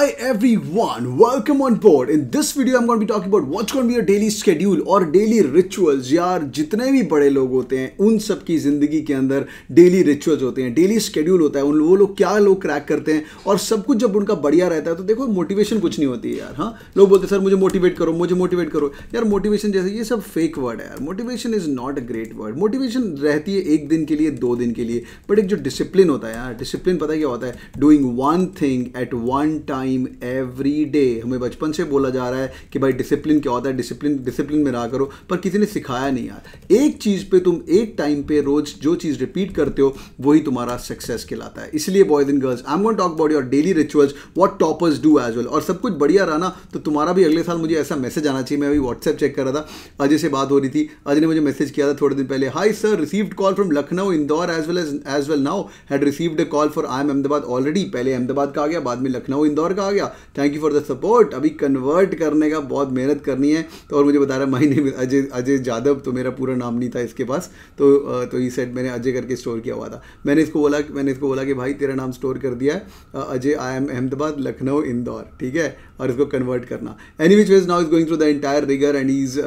Hi everyone, welcome on board. In this video, I'm going to be talking about what's going to be your daily schedule or daily rituals. यार जितने भी बड़े लोग होते हैं उन सब की ज़िंदगी के अंदर daily rituals होते हैं daily schedule होता है उन वो लोग क्या लोग crack करते हैं और सब कुछ जब उनका बढ़िया रहता है तो देखो motivation कुछ नहीं होती है यार हाँ लोग बोलते हैं सर मुझे motivate करो मुझे motivate करो यार motivation जैसे ये सब fake word है यार motivation is not a great word motivation रहती है एक दिन के लिए दो दिन के लिए बट एक जो डिसिप्लिन होता है यार डिसिप्लिन पता क्या होता है doing one thing at one time time every day हमें बचपन से बोला जा रहा है कि भाई डिसिप्लिन क्या होता है डिसिप्लिन डिसिप्लिन में रहा करो पर किसी ने सिखाया नहीं यार एक चीज़ पे तुम एक टाइम पे रोज जो चीज़ रिपीट करते हो वही तुम्हारा सक्सेस कहलाता है इसलिए boys and girls I am got talk about your daily rituals what toppers do as well और सब कुछ बढ़िया रहा ना तो तुम्हारा भी अगले साल मुझे ऐसा मैसेज आना चाहिए मैं अभी व्हाट्सएप चेक कर रहा था अजय से बात हो रही थी अजय ने मुझे मैसेज किया था थोड़े दिन पहले hi sir received call from Lucknow Indore as well as as well now had received a call for I M Ahmedabad already पहले अहमदाबाद का आ गया बाद में लखनऊ इंदौर का कहा गया thank you for the support अभी कन्वर्ट करने का बहुत मेहनत करनी है तो और मुझे बता रहा है माई अजय अजय जादव तो मेरा पूरा नाम नहीं था इसके पास तो तो ये सेट मैंने अजय करके स्टोर किया हुआ था मैंने इसको बोला मैंने इसको बोला कि भाई तेरा नाम स्टोर कर दिया है अजय आई एम अहमदाबाद लखनऊ इंदौर ठीक है और इसको कन्वर्ट करना any which ways now is going through the entire rigour and is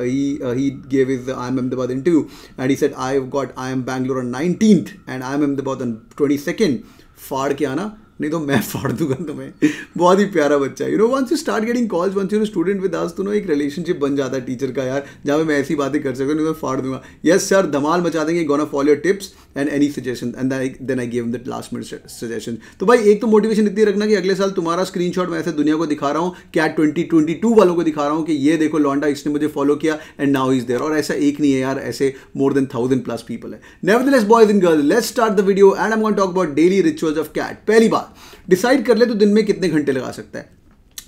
he gave is I M Ahmedabad interview and he said I have got I M Bangalore on nineteen and I M Ahmedabad on twenty second फाड़ के आना नहीं तो मैं फाड़ दूंगा तुम्हें बहुत ही प्यारा बच्चा you know once you start getting calls once you student with us तो नो एक रिलेशनशिप बन जाता है टीचर का यार जहाँ पे मैं ऐसी बातें कर सकूँ नहीं तो फाड़ दूंगा यस सर धमाल मचा देंगे off follow your tips and any suggestion and then I give the last minute suggestion तो भाई एक तो मोटिवेशन इतनी रखना कि अगले साल तुम्हारा स्क्रीन मैं ऐसे दुनिया को दिखा रहा हूँ क्या ट्वेंटी ट्वेंटी टू वालों को दिखा रहा हूँ कि ये देखो लॉन्डा इसने मुझे फॉलो किया एंड नाउ इज देयर और ऐसा एक नहीं है यार ऐसे more than thousand plus people है never the boys in girls let's start the video and I am talk about daily rituals of CAT पहली बार डिसाइड कर ले तो दिन में कितने घंटे लगा सकता है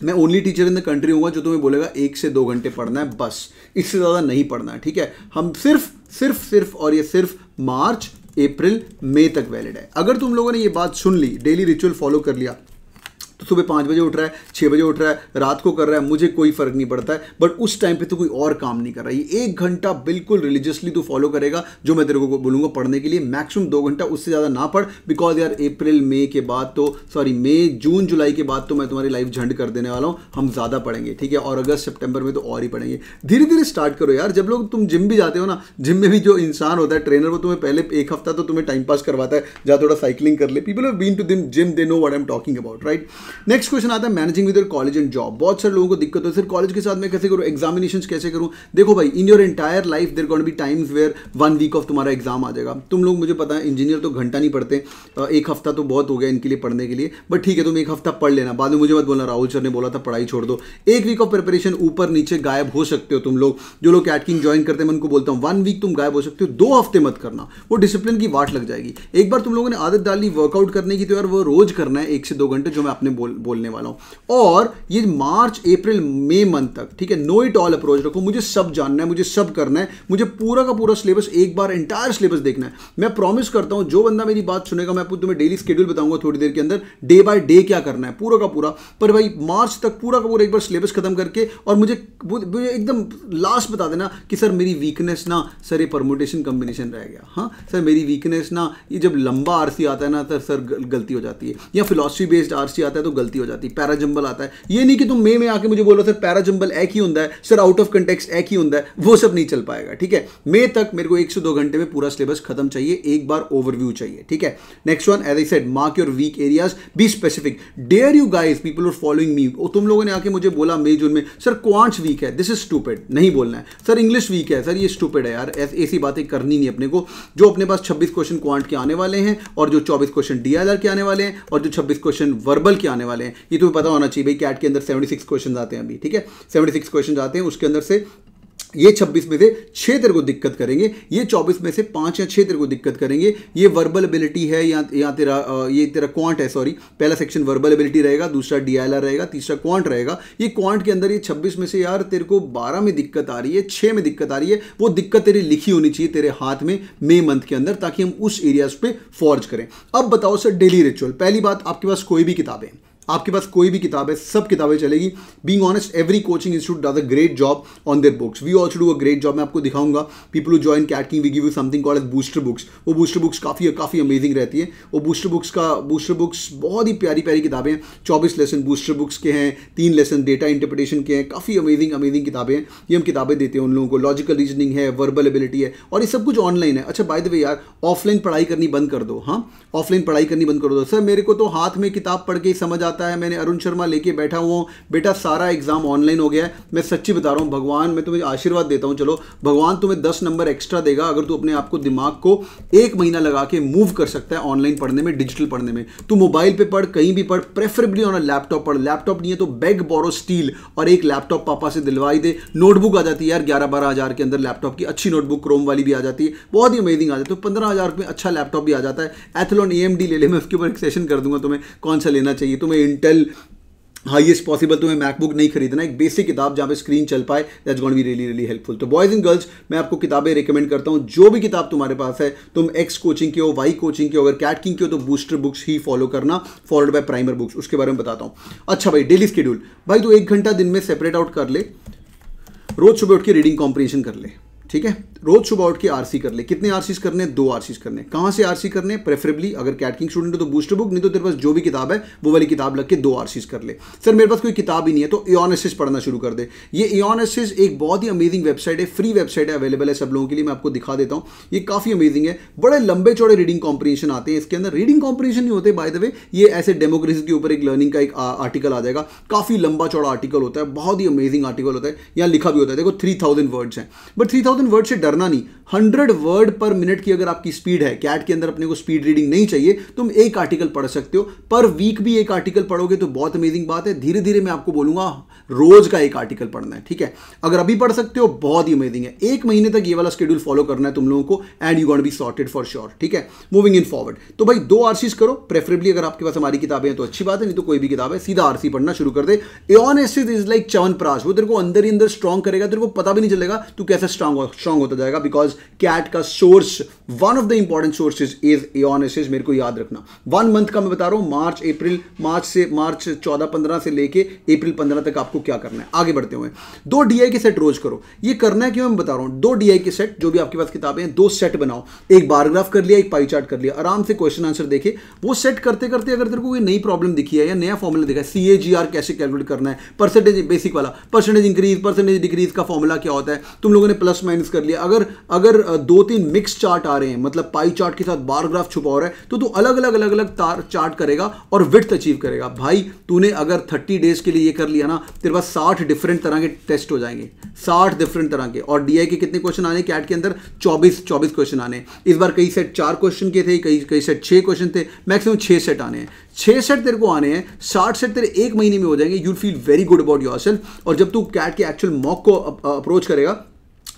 मैं only teacher in the country होगा जो तुम्हें बोलेगा एक से दो घंटे पढ़ना है बस इससे ज़्यादा नहीं पढ़ना ठीक है हम सिर्फ सिर्फ सिर्फ और ये सिर्फ मार्च अप्रैल मई तक वैलिड है अगर तुम लोगों ने ये बात सुन ली डेली रिचुअल फॉलो कर लिया तो सुबह पाँच बजे उठ रहा है छः बजे उठ रहा है रात को कर रहा है मुझे कोई फ़र्क नहीं पड़ता है बट उस टाइम पे तो कोई और काम नहीं कर रहा है एक घंटा बिल्कुल रिलीजियसली तो फॉलो करेगा जो मैं तेरे को बोलूँगा पढ़ने के लिए मैक्सिमम दो घंटा उससे ज़्यादा ना पढ़ बिकॉज यार अप्रैल मई के बाद तो सॉरी मई जून जुलाई के बाद तो मैं तुम्हारी लाइफ झंड कर देने वाला हूँ हम ज़्यादा पढ़ेंगे ठीक है और अगस्त सेप्टेम्बर में तो और ही पढ़ेंगे धीरे धीरे स्टार्ट करो यार जब लोग तुम जिम भी जाते हो ना जिम में भी जो इंसान होता है ट्रेनर वो तुम्हें पहले एक हफ्ता तो तुम्हें टाइम पास करवाता है जहाँ थोड़ा साइकिलिंग कर ले people have been to the gym they know what I am talking about right next question आता है managing with your college and job बहुत सारे लोगों को दिक्कत है सर कॉलेज के साथ मैं कैसे करूँ एग्जामिनेशन कैसे करूँ देखो भाई in your entire life there can't be times where one week off तुम्हारा एग्जाम आ जाएगा तुम लोग मुझे पता है इंजीनियर तो घंटा नहीं पढ़ते एक हफ्ता तो बहुत हो गया इनके लिए पढ़ने के लिए बट ठीक है तुम एक हफ्ता पढ़ लेना बाद में मुझे मत बोलना राहुल सर ने बोला था पढ़ाई छोड़ दो एक वीक ऑफ प्रिपरेशन ऊपर नीचे गायब हो सकते हो तुम लोग जो लोग कैटकिंग ज्वाइन करते हैं मैं उनको बोलता हूँ वन वीक तुम गायब हो सकते हो दो हफ्ते मत करना वो डिसिप्लिन की वाट लग जाएगी एक बार तुम लोगों ने आदत डाली वर्कआउट करने की तो यार वो रोज करना है एक से दो घंटे जो मैं अपने बोल बोलने वाला हूँ और ये मार्च अप्रैल मई मंथ तक ठीक है नो इट ऑल अप्रोच रखो मुझे सब जानना है मुझे सब करना है मुझे पूरा का पूरा सिलेबस एक बार एंटायर सिलेबस देखना है मैं प्रॉमिस करता हूँ जो बंदा मेरी बात सुनेगा मैं तुम्हें डेली स्केड्यूल बताऊंगा थोड़ी देर के अंदर डे बाय डे क्या करना है पूरा का पूरा पर भाई मार्च तक पूरा का पूरा एक बार सिलेबस खत्म करके और मुझे मुझे एकदम लास्ट बता देना कि सर मेरी वीकनेस ना सर ये परमोटेशन कॉम्बिनेशन रह गया हाँ सर मेरी वीकनेस ना ये जब लंबा आरसी आता है ना तो सर गलती हो जाती है या फिलोसफी बेस्ड आरसी आता है तो तो गलती हो जाती है पैराजम्बल आता है ये नहीं कि तुम मे में आके मुझे बोलो सर पैराजम्बल एक ही होता है सर आउट ऑफ कंटेक्स एक ही होता है वो सब नहीं चल पाएगा ठीक है मे तक मेरे को एक से दो घंटे में पूरा सिलेबस खत्म चाहिए एक बार ओवरव्यू चाहिए ठीक है next one as I said mark your weak areas be specific there you guys people are following me तुम लोगों ने आके मुझे बोला मई जून में सर क्वांट्स वीक है दिस इज स्टूपेड नहीं बोलना है सर इंग्लिश वीक है सर ये स्टूपेड है यार ऐसी बातें करनी नहीं अपने को जो अपने पास छब्बीस क्वेश्चन क्वांट के आने वाले हैं और जो चौबीस क्वेश्चन डी के आने वाले हैं और जो छब्बीस क्वेश्चन वर्बल के आने आने वाले हैं ये तुम्हें पता होना चाहिए भाई कैट के अंदर सेवेंटी सिक्स क्वेश्चन आते हैं अभी ठीक है सेवेंटी सिक्स क्वेश्चन आते हैं उसके अंदर से ये 26 में से छह तेरे को दिक्कत करेंगे ये 24 में से पांच या छह तेरे को दिक्कत करेंगे ये वर्बल एबिलिटी है या या तेरा ये तेरा क्वांट है सॉरी पहला सेक्शन वर्बल एबिलिटी रहेगा दूसरा डी रहेगा तीसरा क्वांट रहेगा ये क्वांट के अंदर ये 26 में से यार तेरे को 12 में दिक्कत आ रही है छह में दिक्कत आ रही है वो दिक्कत तेरी लिखी होनी चाहिए तेरे हाथ में मे मंथ के अंदर ताकि हम उस एरियाज पर फॉर्ज करें अब बताओ सर डेली रिचुअल पहली बात आपके पास कोई भी किताबें आपके पास कोई भी किताब है सब किताबें चलेगी being honest every coaching institute does a great job on their books we also do a great job मैं आपको दिखाऊंगा people join CAT king we give you something call as booster books वो बूस्टर बुक्स काफ़ी काफ़ी amazing रहती है वो booster books का बूस्टर बुक्स बहुत ही प्यारी प्यारी किताबें हैं चौबीस लेसन बूस्टर बुक्स के हैं तीन लेसन डेटा इंटरप्रिटेशन के हैं काफ़ी अमेजिंग अमेजिंग किताबें हैं ये हम किताबें देते हैं उन लोगों को लॉजिकल रीजनिंग है वर्बल एबिलिटी है और ये सब कुछ ऑनलाइन है अच्छा बाय द वे यार ऑफलाइन पढ़ाई करनी बंद कर दो हाँ ऑफलाइन पढ़ाई करनी बंद कर दो सर मेरे को तो हाथ में किताब पढ़ के ही समझ आता आता है मैंने अरुण शर्मा लेके बैठा हुआ बेटा सारा एग्जाम ऑनलाइन हो गया है मैं सच्ची बता रहा हूँ भगवान मैं तुम्हें आशीर्वाद देता हूँ चलो भगवान तुम्हें दस नंबर एक्स्ट्रा देगा अगर तू अपने आप को दिमाग को एक महीना लगा के मूव कर सकता है ऑनलाइन पढ़ने में डिजिटल पढ़ने में तू मोबाइल पर पढ़ कहीं भी पढ़ प्रेफरेबली ऑन अ लैपटॉप पढ़ लैपटॉप नहीं है तो बैग बोरो स्टील और एक लैपटॉप पापा से दिलवाई दे नोटबुक आ जाती है यार ग्यारह बारह हज़ार के अंदर लैपटॉप की अच्छी नोटबुक क्रोम वाली भी आ जाती है बहुत ही अमेजिंग आ जाती है तो पंद्रह हज़ार में अच्छा लैपटॉप भी आ जाता है एथलॉन ई ले ले मैं उसके ऊपर एक सेशन कर दूंगा तुम्हें कौन सा लेना चाहिए तुम्हें इंटेल हाईएस्ट पॉसिबल तुम्हें मैकबुक नहीं खरीदना एक बेसिक किताब जहाँ पे स्क्रीन चल पाए that's gonna be really really helpful तो बॉयज़ एंड गर्ल्स मैं आपको किताबें रिकमेंड करता हूँ जो भी किताब तुम्हारे पास है तुम एक्स कोचिंग के हो वाई कोचिंग के हो अगर कैट किंग के हो तो बूस्टर बुक्स ही फॉलो करना फॉलोड बाय प्राइमर बुक्स उसके बारे में बताता हूँ अच्छा भाई डेली स्केड्यूल भाई तो एक घंटा दिन में सेपरेट आउट कर ले रोज सुबह उठ के रीडिंग कॉम्प्रिहेंशन कर ले ठीक है रोज सुबह उठ के आरसी कर ले कितने आरसीज करने दो आरसीज करने कहां से आरसी करने प्रेफरेबली अगर कैटकिंग स्टूडेंट हो तो बूस्टर बुक नहीं तो तेरे पास जो भी किताब है वो वाली किताब लग के दो आरसीज कर ले सर मेरे पास कोई किताब ही नहीं है तो ईन पढ़ना शुरू कर दे ये ईन एक बहुत ही अमेजिंग वेबसाइट है फ्री वेबसाइट है अवेलेबल है सब लोगों के लिए मैं आपको दिखा देता हूं ये काफ़ी अमेजिंग है बड़े लंबे चौड़े रीडिंग कॉम्पिटिशन आते हैं इसके अंदर रीडिंग कॉम्पिटिशन नहीं होते बाय द वे ये ऐसे डेमोक्रेसी के ऊपर एक लर्निंग का एक आर्टिकल आ जाएगा काफ़ी लंबा चौड़ा आर्टिकल होता है बहुत ही अमेजिंग आर्टिकल होता है यहाँ लिखा भी होता है देखो थ्री वर्ड्स हैं बट थ्री थाउजेंड वर्ड से डरना नहीं हंड्रेड वर्ड पर मिनट की अगर आपकी स्पीड है कैट के अंदर अपने को स्पीड रीडिंग नहीं चाहिए तुम एक आर्टिकल पढ़ सकते हो पर वीक भी एक आर्टिकल पढ़ोगे तो बहुत अमेजिंग बात है धीरे धीरे मैं आपको बोलूंगा रोज का एक आर्टिकल पढ़ना है ठीक है अगर अभी पढ़ सकते हो बहुत ही अमेजिंग है एक महीने तक ये वाला स्केड्यूल फॉलो करना है तुम लोगों को and you gonna be sorted for sure ठीक है मूविंग इन फॉरवर्ड तो भाई दो आरसीज करो प्रेफरेबली अगर आपके पास हमारी किताबें हैं तो अच्छी बात है नहीं तो कोई भी किताब है सीधा आरसी पढ़ना शुरू कर दे N S is like chyawanprash वो तेरे को अंदर ही अंदर स्ट्रॉन्ग करेगा तेरे को पता भी नहीं चलेगा तू कैसे स्ट्रांग स्ट्रांग होता जाएगा बिकॉज कैट का source one of the important sources is as मेरे को याद रखना वन मंथ का मैं बता रहा हूँ मार्च अप्रैल मार्च से मार्च चौदह पंद्रह से लेके अप्रैल पंद्रह तक आपको क्या करना है आगे बढ़ते हुए दो डी के सेट रोज करो ये करना है क्यों मैं बता रहा हूँ दो डी के सेट जो भी आपके पास किताबें हैं दो सेट बनाओ एक बारग्राफ कर लिया एक पाई चार्ट कर लिया आराम से क्वेश्चन आंसर देखे वो सेट करते करते अगर तेरे को कोई नई प्रॉब्लम दिखी है या नया फॉर्मूला दिखा है सी कैसे कैलकुलेट करना है परसेंटेज बेसिक वाला परसेंटेज इंक्रीज परसेंटेज डिक्रीज का फॉर्मूला क्या होता है तुम लोगों ने प्लस माइनस एक्सपेंस कर लिया अगर अगर दो तीन मिक्स चार्ट आ रहे हैं मतलब पाई चार्ट के साथ बार ग्राफ छुपा हो रहा है तो तू अलग अलग अलग अलग तार चार्ट करेगा और विथ अचीव करेगा भाई तूने अगर थर्टी डेज के लिए ये कर लिया ना तेरे पास साठ डिफरेंट तरह के टेस्ट हो जाएंगे साठ डिफरेंट तरह के और डी के कितने क्वेश्चन आने कैट के अंदर चौबीस चौबीस क्वेश्चन आने इस बार कई सेट चार क्वेश्चन के थे कई कई सेट छः क्वेश्चन थे मैक्सिमम छः सेट आने हैं छः सेट तेरे को आने हैं साठ सेट तेरे एक महीने में हो जाएंगे you feel very good about your और जब तू कैट के एक्चुअल मॉक को अप, अप्रोच करेगा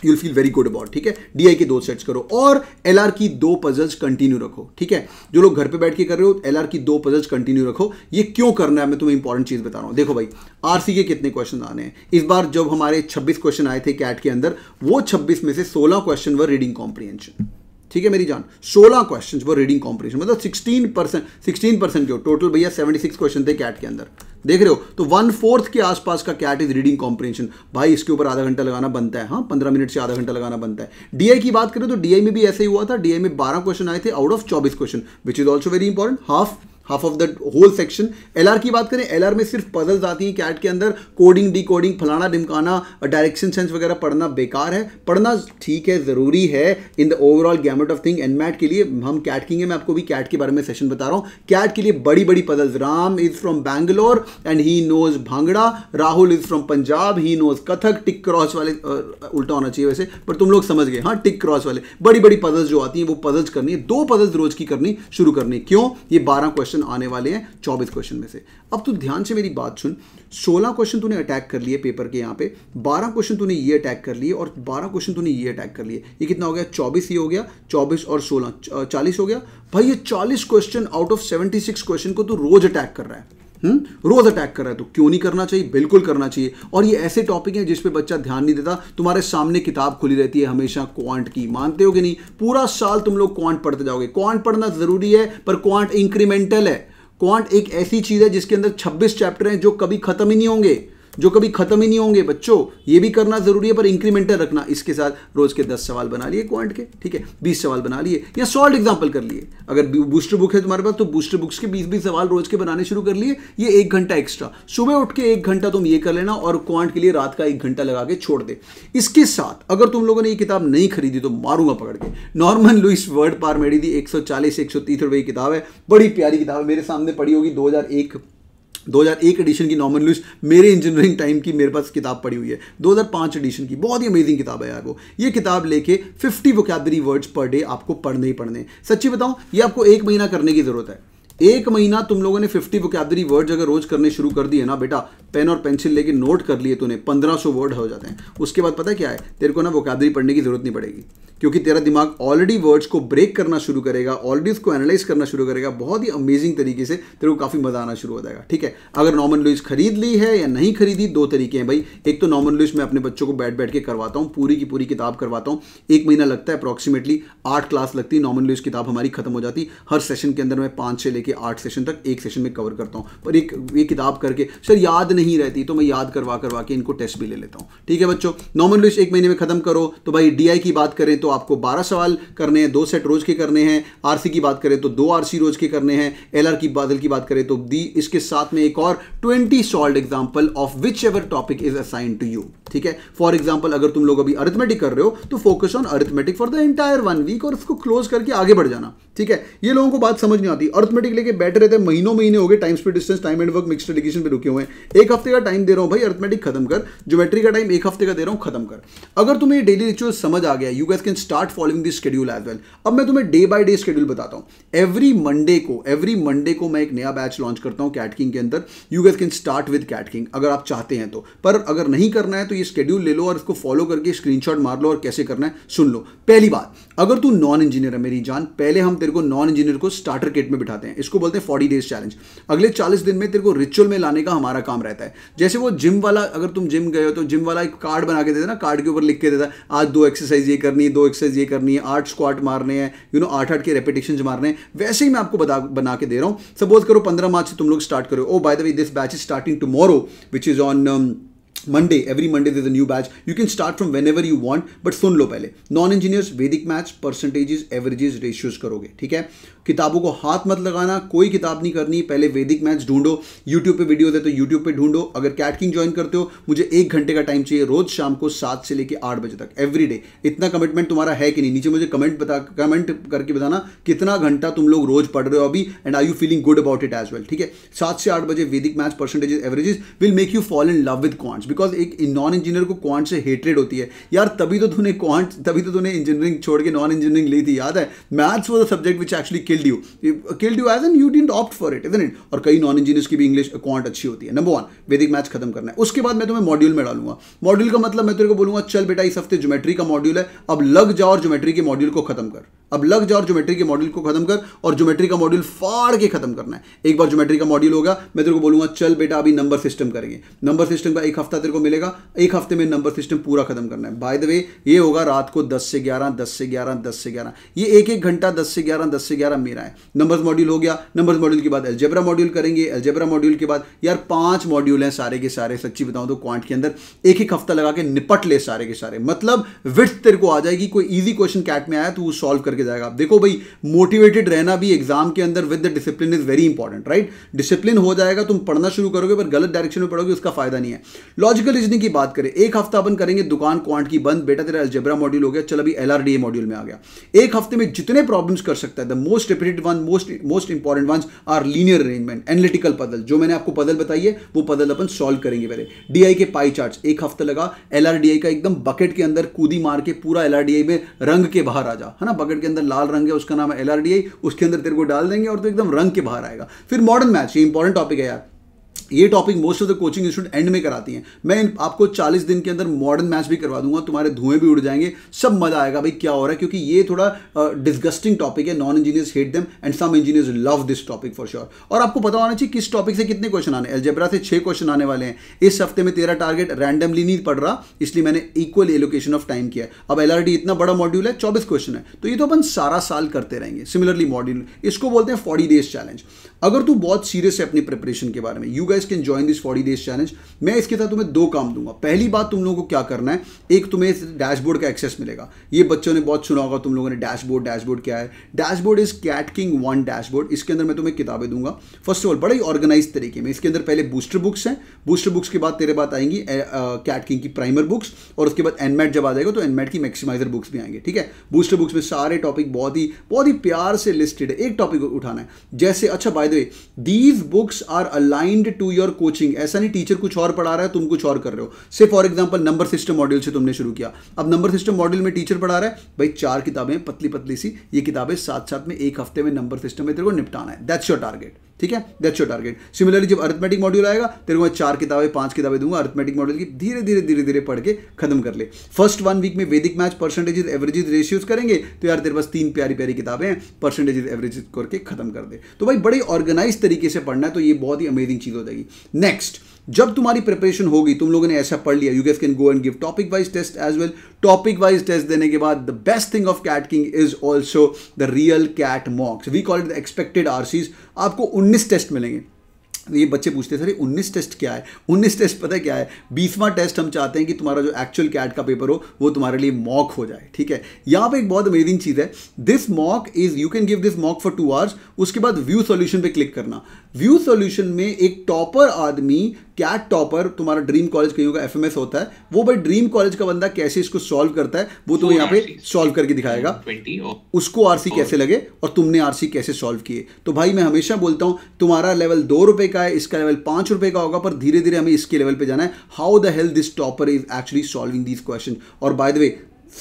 you'll feel very good about ठीक है डी के दो सेट्स करो और एल की दो पजल्स कंटिन्यू रखो ठीक है जो लोग घर पे बैठ के कर रहे हो एल की दो पजल्स कंटिन्यू रखो ये क्यों करना है मैं तुम्हें इंपॉर्टेंट चीज़ बता रहा हूं देखो भाई आर के कितने क्वेश्चन आने हैं इस बार जब हमारे छब्बीस क्वेश्चन आए थे कैट के अंदर वो छब्बीस में से सोलह क्वेश्चन वर रीडिंग कॉम्प्रीहेंशन ठीक है मेरी जान 16 क्वेश्चन वो रीडिंग कॉम्पिटिशन मतलब 16 परसेंट सिक्सटीन परसेंट जो टोटल भैया 76 क्वेश्चन थे कैट के अंदर देख रहे हो तो वन फोर्थ के आसपास का कैट इज रीडिंग कॉम्प्रिहेंशन भाई इसके ऊपर आधा घंटा लगाना बनता है हाँ पंद्रह मिनट से आधा घंटा लगाना बनता है डीआई की बात करें तो डीआई में भी ऐसे ही हुआ था डीआई में बारह क्वेश्चन आए थे आउट ऑफ चौबीस question which is also very important half half of the whole section are की बात करें आर में सिर्फ पजल्स आती हैं कैट के अंदर कोडिंग डी कोडिंग फलाना ढिमकाना डायरेक्शन सेंस वगैरह पढ़ना बेकार है पढ़ना ठीक है ज़रूरी है in the overall gamut of thing NMAT के लिए हम कैट किंग है मैं आपको भी कैट के बारे में सेशन बता रहा हूँ कैट के लिए बड़ी बड़ी puzzles Ram is from Bangalore and he knows bhangra Rahul is from Punjab he knows Kathak tick cross वाले उल्टा होना चाहिए वैसे पर तुम लोग समझ गए हाँ टिक क्रॉस वाले बड़ी बड़ी पजल्स जो आती हैं वो पजल्स करनी है दो पजल्स रोज की करनी शुरू करनी क्यों ये बारह क्वेश्चन क्वेश्चन आने वाले हैं चौबीस क्वेश्चन में से अब तू ध्यान से मेरी बात सुन सोलह क्वेश्चन तूने अटैक कर लिए पेपर के यहाँ पे बारह क्वेश्चन तूने ये अटैक कर लिए और बारह क्वेश्चन तूने ये अटैक कर लिए ये कितना हो गया चौबीस ये हो गया चौबीस और सोलह चालीस हो गया भाई ये चालीस question out of seventy question को तू रोज अटैक कर रहा है हुँ? हम्म? रोज अटैक कर रहा है तो क्यों नहीं करना चाहिए बिल्कुल करना चाहिए और ये ऐसे टॉपिक हैं जिस पे बच्चा ध्यान नहीं देता तुम्हारे सामने किताब खुली रहती है हमेशा क्वांट की मानते हो कि नहीं पूरा साल तुम लोग क्वांट पढ़ते जाओगे क्वांट पढ़ना जरूरी है पर क्वांट इंक्रीमेंटल है क्वांट एक ऐसी चीज है जिसके अंदर छब्बीस चैप्टर हैं जो कभी खत्म ही नहीं होंगे जो कभी खत्म ही नहीं होंगे बच्चों ये भी करना जरूरी है पर इंक्रीमेंटल रखना इसके साथ रोज के दस सवाल बना लिए क्वांट के ठीक है बीस सवाल बना लिए या सॉल्ट एग्जाम्पल कर लिए अगर बूस्टर बुक है तुम्हारे पास तो बूस्टर बुक्स के बीस बीस सवाल रोज के बनाने शुरू कर लिए ये एक घंटा एक्स्ट्रा सुबह उठ के एक घंटा तुम ये कर लेना और क्वांट के लिए रात का एक घंटा लगा के छोड़ दे इसके साथ अगर तुम लोगों ने ये किताब नहीं खरीदी तो मारूंगा पकड़ के Norman Lewis word power made easy एक सौ चालीस एक सौ तीस रुपये की किताब है बड़ी प्यारी किताब है मेरे सामने पड़ी होगी दो हजार एक 2001 एडिशन की नॉर्मन लुइस मेरे इंजीनियरिंग टाइम की मेरे पास किताब पड़ी हुई है 2005 एडिशन की बहुत ही अमेजिंग किताब है यार वो ये किताब लेके 50 वोकैबरी वर्ड्स पर डे आपको पढ़ने ही पढ़ने सच्ची बताऊं ये आपको एक महीना करने की ज़रूरत है एक महीना तुम लोगों ने 50 वोकैबरी वर्ड्स अगर रोज करने शुरू कर दिए ना बेटा पेन और पेंसिल लेके नोट कर लिए तूने पंद्रह सौ वर्ड हो जाते हैं उसके बाद पता क्या है तेरे को ना वोकाबरी पढ़ने की ज़रूरत नहीं पड़ेगी क्योंकि तेरा दिमाग ऑलरेडी वर्ड्स को ब्रेक करना शुरू करेगा ऑलरेडी उसको एनालाइज करना शुरू करेगा बहुत ही अमेजिंग तरीके से तेरे को काफ़ी मज़ा आना शुरू हो जाएगा ठीक है अगर नॉमन लुइस खरीद ली है या नहीं खरीदी दो तरीके हैं भाई एक तो नॉमन लुइस मैं अपने बच्चों को बैठ बैठ के करवाता हूँ पूरी की पूरी किताब करवाता हूँ एक महीना लगता है अप्रॉक्सीमेटली आठ क्लास लगती है नॉमन लुइस किताब हमारी खत्म हो जाती हर सेशन के अंदर मैं पाँच से लेकर आठ सेशन तक एक सेशन में कवर करता हूँ पर एक ये किताब करके सर याद नहीं नहीं रहती तो मैं याद करवा करवा के इनको टेस्ट भी ले लेता हूँ ठीक है बच्चों नॉर्मल लिस्ट एक महीने में खत्म करो तो भाई डी की बात करें तो आपको बारह सवाल करने हैं दो सेट रोज के करने हैं आर की बात करें तो दो आर रोज के करने हैं एल की बादल की बात करें तो दी इसके साथ में एक और twenty solved example of whichever topic is assign to you ठीक है फॉर एग्जाम्पल अगर तुम लोग अभी अरिथमेटिक कर रहे हो तो focus on arithmetic for the entire one week और उसको क्लोज करके आगे बढ़ जाना ठीक है ये लोगों को बात समझ नहीं आती अर्थमेटिक लेके बैठे रहते महीनों महीने हो गए time speed distance time and work mix education पे रुके हुए एक हफ्ते का टाइम दे रहा हूँ भाई अर्थमेटिक खत्म कर ज्योमेट्री का टाइम एक हफ्ते का दे रहा हूँ खत्म कर अगर तुम्हें डेली रिचुअल समझ आ गया you guys can start following this schedule as well अब मैं तुम्हें डे बाय डे शेड्यूल बताता हूँ एवरी मंडे को एवरी मंडे को मैं एक नया बैच लॉन्च करता हूँ कैट किंग के अंदर you guys can start with CAT King अगर आप चाहते हैं तो पर अगर नहीं करना है तो ये शेड्यूल ले लो और इसको फॉलो करके स्क्रीन मार लो और कैसे करना है सुन लो पहली बात अगर तू नॉन इंजीनियर है मेरी जान पहले हम तेरे को नॉन इंजीनियर को स्टार्टर किट में बिठाते हैं इसको बोलते हैं फोर्टी डेज चैलेंज अगले चालीस दिन में तेरे को रिचुअल में लाने का हमारा काम रहता है जाता है जैसे वो जिम वाला अगर तुम जिम गए हो तो जिम वाला एक कार्ड बना के देता ना कार्ड के ऊपर लिख के देता है आज दो एक्सरसाइज ये करनी है दो एक्सरसाइज ये करनी है आठ स्क्वाट मारने हैं यू नो आठ आठ के रेपिटेशन मारने हैं वैसे ही मैं आपको बता बना के दे रहा हूँ सपोज करो पंद्रह मार्च से तुम लोग स्टार्ट करो oh by the way this batch is starting tomorrow which is on Monday every Monday is a new batch you can start from whenever you want but सुन लो पहले non engineers Vedic maths percentages averages ratios करोगे ठीक है किताबों को हाथ मत लगाना कोई किताब नहीं करनी पहले वैदिक मैथ्स ढूंढो यूट्यूब पे वीडियो है तो यूट्यूब पे ढूंढो अगर कैटकिंग ज्वाइन करते हो मुझे एक घंटे का टाइम चाहिए रोज शाम को सात से लेकर आठ बजे तक एवरी डे इतना कमिटमेंट तुम्हारा है कि नहीं नीचे मुझे कमेंट बता कमेंट करके बताना कितना घंटा तुम लोग रोज पढ़ रहे हो अभी and are you feeling good about it as well ठीक है सात से आठ बजे Vedic maths percentages averages will make you fall in love with quants because एक नॉन इंजीनियर को क्वांट से हेटरेड होती है यार तभी तो तूने क्वांट तभी तो तूने इंजीनियरिंग छोड़ के नॉन इंजीनियरिंग ली थी याद है maths was a subject which actually killed you killed you as and you did opt for it is it और कई नॉन इंजीनियर्स की भी इंग्लिश क्वांट अच्छी होती है नंबर वन वैदिक मैथ्स खत्म करना है उसके बाद मैं तुम्हें मॉड्यूल में डालूंगा मॉड्यूल का मतलब मैं तेरे को बोलूंगा चल बेटा इस हफ्ते ज्योमेट्री का मॉड्यूल है अब लग जाओ और ज्योमेट्री के मॉड्यूल को खत्म कर अब लग जाओ ज्योमेट्री के मॉड्यूल को खत्म कर और ज्योमेट्री का मॉड्यूल फाड़ के खत्म करना है एक बार ज्योमेट्री का मॉड्यूल होगा मैं तेरे को बोलूंगा चल बेटा अभी नंबर सिस्टम करेंगे नंबर सिस्टम का एक हफ्ता तेरे को मिलेगा एक हफ्ते में नंबर सिस्टम पूरा खत्म करना है बाय द वे ये होगा रात को दस से ग्यारह दस से ग्यारह दस से ग्यारह ये एक एक घंटा दस से ग्यारह दस से ग्यारह मेरा है नंबर मॉड्यूल हो गया नंबर मॉड्यूल के बाद एल्जेब्रा मॉड्यूल करेंगे एल्जेब्रा मॉड्यूल के बाद यार पांच मॉड्यूल हैं सारे के सारे सच्ची बताऊं तो क्वांट के अंदर एक एक हफ्ता लगा के निपट ले सारे के सारे मतलब विथ तेरे को आ जाएगी कोई ईजी क्वेश्चन कैट में आया तो वो सॉल्व करके लेके जाएगा आप देखो भाई मोटिवेटेड रहना भी एग्जाम के अंदर with the discipline is very important right discipline हो जाएगा तुम पढ़ना शुरू करोगे पर गलत डायरेक्शन में पढ़ोगे उसका फायदा नहीं है लॉजिकल रीजनिंग की बात करें एक हफ्ता अपन करेंगे दुकान क्वांट की बंद बेटा तेरा अलजेब्रा मॉड्यूल हो गया चल अभी एल मॉड्यूल में आ गया एक हफ्ते में जितने प्रॉब्लम्स कर सकता है the most repeated one most most important one are linear arrangement analytical puzzle जो मैंने आपको पदल बताई है वो पदल अपन सॉल्व करेंगे पहले डीआई के पाई चार्ट एक हफ्ता लगा एल का एकदम बकेट के अंदर कूदी मार के पूरा एल में रंग के बाहर आ जा है ना बकेट के अंदर लाल रंग है उसका नाम है एल उसके अंदर तेरे को डाल देंगे और तो एकदम रंग के बाहर आएगा फिर मॉडर्न मैच ये इंपॉर्टेंट टॉपिक है यार ये topic most of the coaching institute end में कराती हैं मैं आपको 40 दिन के अंदर मॉडर्न मैच भी करवा दूंगा तुम्हारे धुएं भी उड़ जाएंगे सब मजा आएगा भाई क्या हो रहा है क्योंकि ये थोड़ा डिस्गस्टिंग uh, टॉपिक है non engineers hate them and some engineers love this topic for sure और आपको पता होना चाहिए किस टॉपिक से कितने क्वेश्चन आने एलजेब्रा से छह क्वेश्चन आने वाले हैं इस हफ्ते में तेरा टारगेट रैंडमली नहीं पड़ रहा इसलिए मैंने इक्वल एलोकेशन ऑफ टाइम किया अब एल इतना बड़ा मॉड्यूल है चौबीस क्वेश्चन है तो ये तो अपन सारा साल करते रहेंगे सिमिलरली मॉड्यूल इसको बोलते हैं फोर्टी डेज चैलेंज अगर तू बहुत सीरियस है अपनी प्रिपरेशन के बारे में you guys can join this forty days challenge मैं इसके साथ तुम्हें दो काम दूंगा पहली बात तुम लोगों को क्या करना है एक तुम्हें इस डैशबोर्ड का एक्सेस मिलेगा ये बच्चों ने बहुत सुना होगा तुम लोगों ने डैशबोर्ड डैशबोर्ड क्या है dashboard is CAT King one dashboard इसके अंदर मैं तुम्हें किताबें दूंगा फर्स्ट ऑफ ऑल बड़ा ही ऑर्गेनाइज तरीके में इसके अंदर पहले बूस्टर बुक्स हैं बूस्टर बुक्स के बाद तेरे बात आएंगी कैट किंग की प्राइमर बुक्स और उसके बाद एनमेट जब आ जाएगा तो एनमेट की मैक्सिमाइजर बुक्स भी आएंगे ठीक है बूस्टर बुक्स में सारे टॉपिक बहुत ही बहुत ही प्यार से लिस्टेड है एक टॉपिक उठाना है जैसे अच्छा by the way these books are aligned to your coaching ऐसा नहीं टीचर कुछ और पढ़ा रहा है तुम कुछ और कर रहे हो से for example number system module से तुमने शुरू किया अब नंबर सिस्टम मॉड्यूल में टीचर पढ़ा रहा है भाई चार किताबें पतली पतली सी ये किताबें साथ साथ में एक हफ्ते में नंबर सिस्टम में तेरे को निपटाना है दैट्स योर टारगेट ठीक है दैट्स योर टारगेट सिमिलरली जब अर्थमेटिक मॉड्यूल आएगा तेरे को मैं चार किताबें पांच किताबें दूंगा अर्थमेटिक मॉड्यूल की धीरे धीरे धीरे धीरे पढ़ के खत्म कर ले फर्स्ट वन वीक में वैदिक मैच परसेंटेज एवरेज रेशियोज करेंगे तो यार तेरे पास तीन प्यारी प्यारी किताबें हैं परसेंटेज एवरेज करके खत्म कर दे तो भाई बड़े ऑर्गेनाइज तरीके से पढ़ना है तो ये बहुत ही अमेजिंग चीज़ हो जाएगी नेक्स्ट जब तुम्हारी प्रिपरेशन होगी तुम लोगों ने ऐसा पढ़ लिया you guys can go and give topic wise test as well topic wise test देने के बाद the best thing of CAT King is also the real CAT mocks we call it the expected RCs आपको 19 test मिलेंगे ये बच्चे पूछते sir ये उन्नीस टेस्ट क्या है उन्नीस टेस्ट पता है क्या है बीसवा टेस्ट हम चाहते हैं कि तुम्हारा जो एक्चुअल कैट का पेपर हो वो तुम्हारे लिए मॉक हो जाए ठीक है यहाँ पे एक बहुत अमेजिंग चीज़ है this mock is you can give this mock for two hours उसके बाद व्यू सोल्यूशन पे क्लिक करना व्यू सोल्यूशन में एक टॉपर आदमी कैट टॉपर तुम्हारा ड्रीम कॉलेज कहीं का एफ होता है वो भाई ड्रीम कॉलेज का बंदा कैसे इसको सॉल्व करता है वो तुम्हें यहाँ पे सॉल्व करके दिखाएगा oh. उसको आरसी oh. कैसे लगे और तुमने आरसी कैसे सॉल्व किए तो भाई मैं हमेशा बोलता हूँ तुम्हारा लेवल दो रुपये का है इसका लेवल पांच रुपए का होगा पर धीरे धीरे हमें इसके लेवल पे जाना है how the hell this topper is actually solving these question और by the way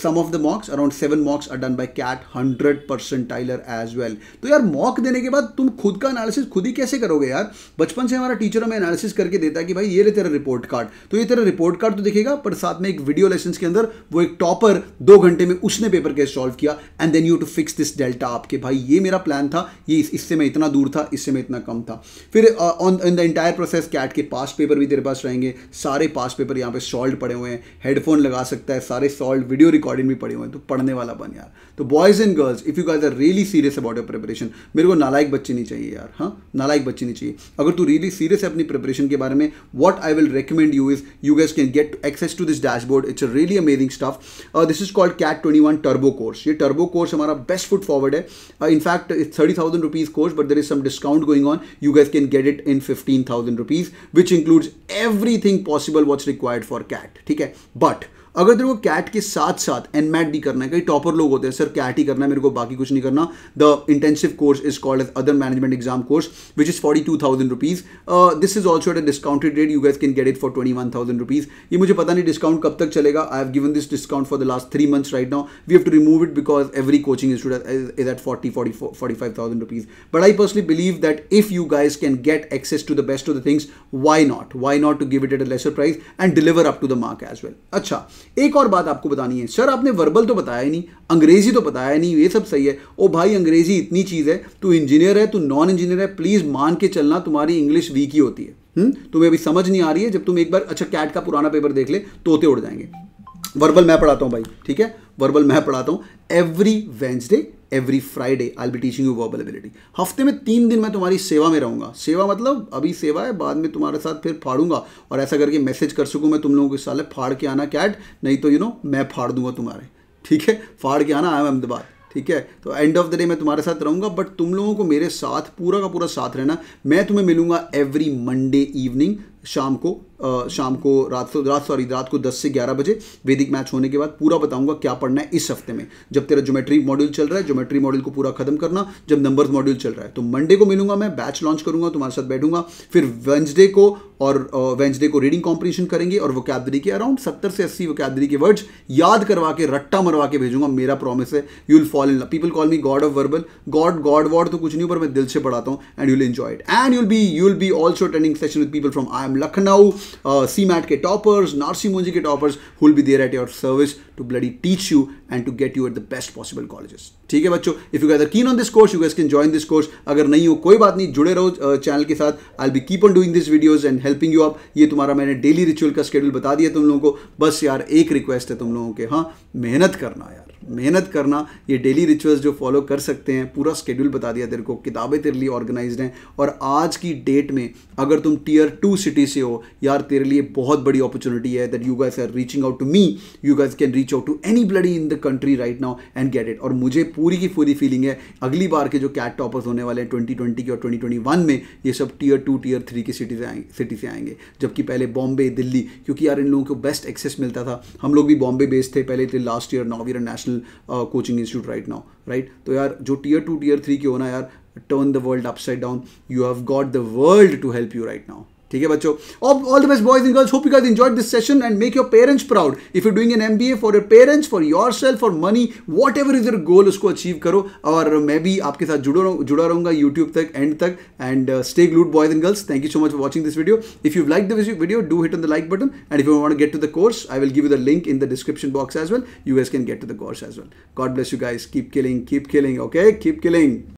some of the mocks around seven mocks are done by CAT hundred percentiler as well तो यार मॉक देने के बाद तुम खुद का एनालिसिस खुद ही कैसे करोगे यार बचपन से हमारा टीचर हमें एनालिसिस करके देता है कि भाई ये ले तेरा रिपोर्ट कार्ड तो ये तेरा रिपोर्ट कार्ड तो देखेगा पर साथ में एक वीडियो लेसन के अंदर वो एक टॉपर दो घंटे में उसने पेपर के सॉल्व किया and then you to fix this delta आपके भाई ये मेरा प्लान था ये इससे मैं इतना दूर था इससे मैं इतना कम था फिर on in the entire process CAT के पास पेपर भी तेरे पास रहेंगे सारे पास पेपर यहाँ पे सॉल्व पड़े हुए हैं हेडफोन लगा सकता है सारे सॉल्व वीडियो रिकॉर्डिंग भी पड़ी हैं तो पढ़ने वाला बन यार तो boys and girls if you guys are really serious about your preparation मेरे को नालायक बच्चे नहीं चाहिए यार हाँ नालायक बच्चे नहीं चाहिए अगर तू रियली सीरियस है अपनी प्रिपरेशन के बारे में what I will recommend you is you guys can get access to this dashboard it's a really amazing stuff this is called CAT twenty one turbo course ये टर्बो कोर्स हमारा best foot forward है in fact it's thirty thousand rupees course but there is some discount going on you guys can get it in fifteen thousand rupees which includes everything possible what's required for CAT ठीक है but अगर तेरे को cat के साथ साथ N mat भी करना है कई टॉपर लोग होते हैं सर कैट ही करना है मेरे को बाकी कुछ नहीं करना the intensive course is called as other management exam course which is forty two thousand rupees this is also at a discounted rate you guys can get it for twenty one thousand rupees ये मुझे पता नहीं discount कब तक चलेगा I have given this discount for the last three months right now we have to remove it because every coaching student is at forty forty forty five thousand rupees but I personally believe that if you guys can get access to the best of the things why not why not to give it at a lesser price and deliver up to the mark as well अच्छा एक और बात आपको बतानी है sir आपने verbal तो बताया ही नहीं अंग्रेजी तो बताया नहीं ये सब सही है ओ भाई अंग्रेजी इतनी चीज़ है तू इंजीनियर है तू नॉन इंजीनियर है प्लीज़ मान के चलना तुम्हारी इंग्लिश वीक ही होती है हुँ? हम्म? तुम्हें अभी समझ नहीं आ रही है जब तुम एक बार अच्छा कैट का पुराना पेपर देख ले तोते उड़ जाएंगे वर्बल मैं पढ़ाता हूँ भाई ठीक है वर्बल मैं पढ़ाता हूँ every Wednesday every Friday I be teaching you verbal ability हफ्ते में तीन दिन मैं तुम्हारी सेवा में रहूँगा सेवा मतलब अभी सेवा है बाद में तुम्हारे साथ फिर फाड़ूंगा और ऐसा करके मैसेज कर सकूँ मैं तुम लोगों के साले फाड़ के आना कैट नहीं तो यू you नो know, मैं फाड़ दूंगा तुम्हारे ठीक है फाड़ के आना आई एम अहमदाबाद ठीक है तो एंड ऑफ द डे मैं तुम्हारे साथ रहूँगा बट तुम लोगों को मेरे साथ पूरा का पूरा साथ रहना मैं तुम्हें मिलूंगा एवरी मंडे इवनिंग शाम को आ, शाम को रात रात सॉरी रात को 10 से 11 बजे वैदिक मैच होने के बाद पूरा बताऊंगा क्या पढ़ना है इस हफ्ते में जब तेरा ज्योमेट्री मॉड्यूल चल रहा है ज्योमेट्री मॉड्यूल को पूरा खत्म करना जब नंबर्स मॉड्यूल चल रहा है तो मंडे को मिलूंगा मैं बैच लॉन्च करूंगा तुम्हारे साथ बैठूंगा फिर वेंसडे को और वेंसडे को रीडिंग कॉम्पिटिशन करेंगे और वोकैबरी के अराउंड सत्तर से अस्सी वोकैबरी के वर्ड्स याद करवा के रट्टा मरवा के भेजूंगा मेरा प्रॉमिस है you will fall in people call me god of verbal god god what तो कुछ नहीं पर मैं दिल से पढ़ाता हूँ and you'll enjoy it and you'll be you'll be also attending session with people from I M Lucknow CMAT के टॉपर्स नारसी मुंजी के toppers who'll be there at your service to bloody teach you and to get you at the best possible colleges ठीक है बच्चों if you gather keen on this course you guys can join this course अगर नहीं हो कोई बात नहीं जुड़े रहो चैनल uh, के साथ I be keep on doing this videos and helping you आप ये तुम्हारा मैंने डेली रिचुअल का स्केड्यूल बता दिया तुम लोगों को बस यार एक रिक्वेस्ट है तुम लोगों के हाँ मेहनत करना यार मेहनत करना ये डेली रिचुअल्स जो फॉलो कर सकते हैं पूरा स्केड्यूल बता दिया तेरे को किताबें तेरे लिए ऑर्गेनाइज हैं और आज की डेट में अगर तुम टीयर टू सिटी से हो यार तेरे लिए बहुत बड़ी अपॉर्चुनिटी है that you guys are reaching out to me you guys can reach out to any bloody in the country right now and get it और मुझे पूरी की पूरी फीलिंग है अगली बार के जो कैट टॉपर्स होने वाले हैं ट्वेंटी ट्वेंटी के और ट्वेंटी ट्वेंटी वन में ये सब टीयर टू टीयर थ्री की सिटी से आएंगे सिटी से आएंगे जबकि पहले बॉम्बे दिल्ली क्योंकि यार इन लोगों को बेस्ट एक्सेस मिलता था हम लोग भी बॉम्बे बेस्ड थे पहले थे लास्ट ईयर नॉवीर national national coaching institute right now right तो यार जो टीयर टू टीयर थ्री के हो ना यार turn the world upside down you have got the world to help you right now ठीक है बच्चों all the best boys and girls hope you guys enjoyed this session and make your parents proud if you doing an MBA for your parents for for yourself, for money whatever is is your goal उसको achieve करो और मैं भी आपके साथ जुड़ो जुड़ा रहूंगा YouTube तक एंड तक end stay glued boys and girls thank you so much for watching this video if you like this video do hit on the like button and if you want to get to the course i will give you the link in the description box as well you guys can get to the course as well god bless you guys keep killing keep killing okay keep killing